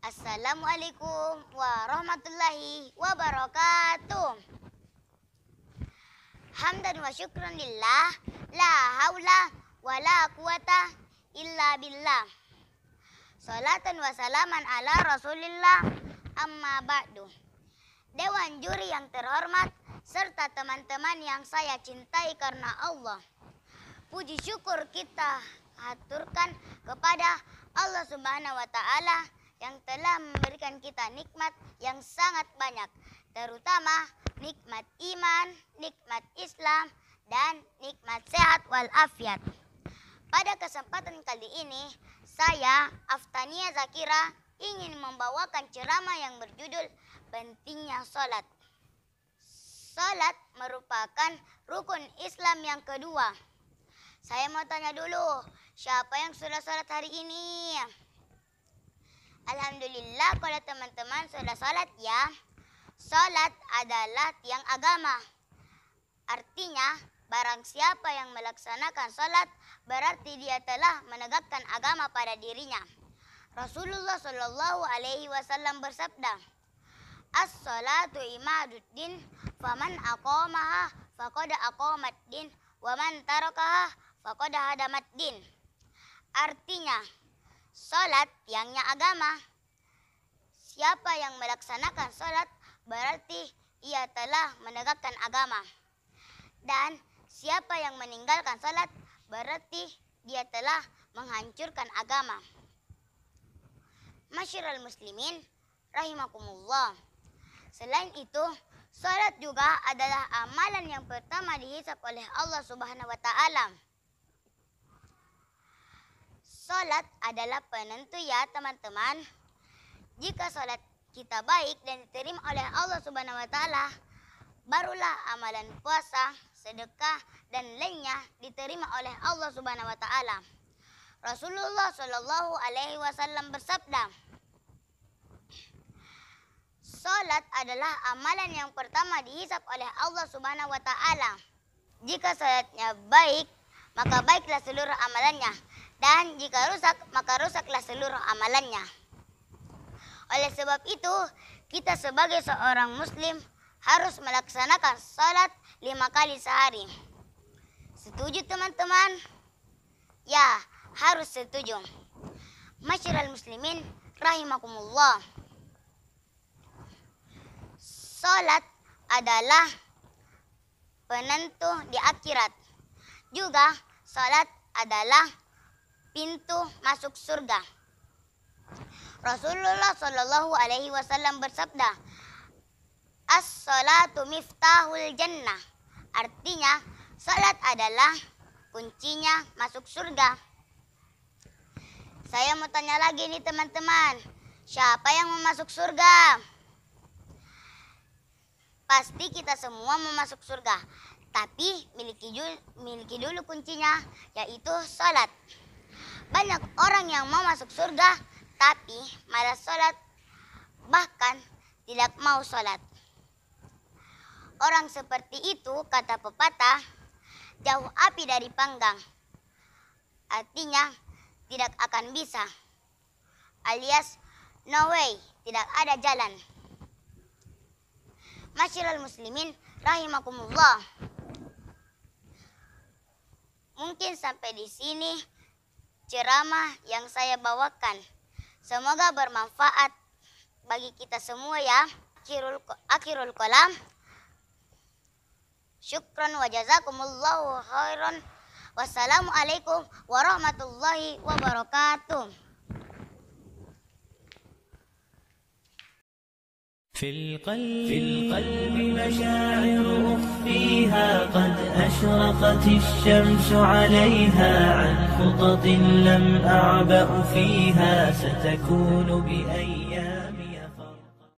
Assalamualaikum warahmatullahi wabarakatuh. Hamdan wa syukran lillah la haula wa la quwata illa billah. Salatan wa salaman ala Rasulillah amma ba'du. Dewan juri yang terhormat serta teman-teman yang saya cintai karena Allah. Puji syukur kita haturkan kepada Allah Subhanahu wa taala yang telah memberikan kita nikmat yang sangat banyak, terutama nikmat iman, nikmat Islam, dan nikmat sehat walafiat. Pada kesempatan kali ini, saya Aftania Zakira ingin membawakan ceramah yang berjudul Pentingnya Salat. Salat merupakan rukun Islam yang kedua. Saya mau tanya dulu, siapa yang sudah salat hari ini? Alhamdulillah kalau teman-teman sudah sholat ya. Sholat adalah tiang agama. Artinya, barang siapa yang melaksanakan sholat berarti dia telah menegakkan agama pada dirinya. Rasulullah Shallallahu Alaihi Wasallam bersabda, "As-salatu imaduddin, faman akomaha fakoda akomat din, waman tarokaha fakoda hadamad din." Artinya, Salat tiangnya agama. Siapa yang melaksanakan salat berarti ia telah menegakkan agama. Dan siapa yang meninggalkan salat berarti dia telah menghancurkan agama. Masyiral muslimin rahimakumullah. Selain itu, salat juga adalah amalan yang pertama dihisap oleh Allah Subhanahu wa taala. Sholat adalah penentu ya teman-teman. Jika sholat kita baik dan diterima oleh Allah Subhanahu wa taala, barulah amalan puasa, sedekah dan lainnya diterima oleh Allah Subhanahu wa taala. Rasulullah Shallallahu alaihi wasallam bersabda, "Sholat adalah amalan yang pertama dihisap oleh Allah Subhanahu wa taala. Jika sholatnya baik, maka baiklah seluruh amalannya. Dan jika rusak, maka rusaklah seluruh amalannya. Oleh sebab itu, kita sebagai seorang muslim harus melaksanakan salat lima kali sehari. Setuju teman-teman? Ya, harus setuju. Masyiral muslimin rahimakumullah. Salat adalah penentu di akhirat. Juga salat adalah pintu masuk surga. Rasulullah Shallallahu Alaihi Wasallam bersabda, "As-salatu miftahul jannah." Artinya, salat adalah kuncinya masuk surga. Saya mau tanya lagi nih teman-teman, siapa yang mau masuk surga? Pasti kita semua mau masuk surga, tapi miliki, miliki dulu kuncinya, yaitu salat. Banyak orang yang mau masuk surga, tapi malas sholat, bahkan tidak mau sholat. Orang seperti itu, kata pepatah, jauh api dari panggang. Artinya, tidak akan bisa. Alias, no way, tidak ada jalan. Masyiral muslimin, rahimakumullah. Mungkin sampai di sini ceramah yang saya bawakan. Semoga bermanfaat bagi kita semua ya. Akhirul, akhirul kolam. Syukran wa jazakumullahu khairan. Wassalamualaikum warahmatullahi wabarakatuh. في القلب في القلب مشاعر أخفيها قد أشرقت الشمس عليها عن خطط لم أعبأ فيها ستكون بأي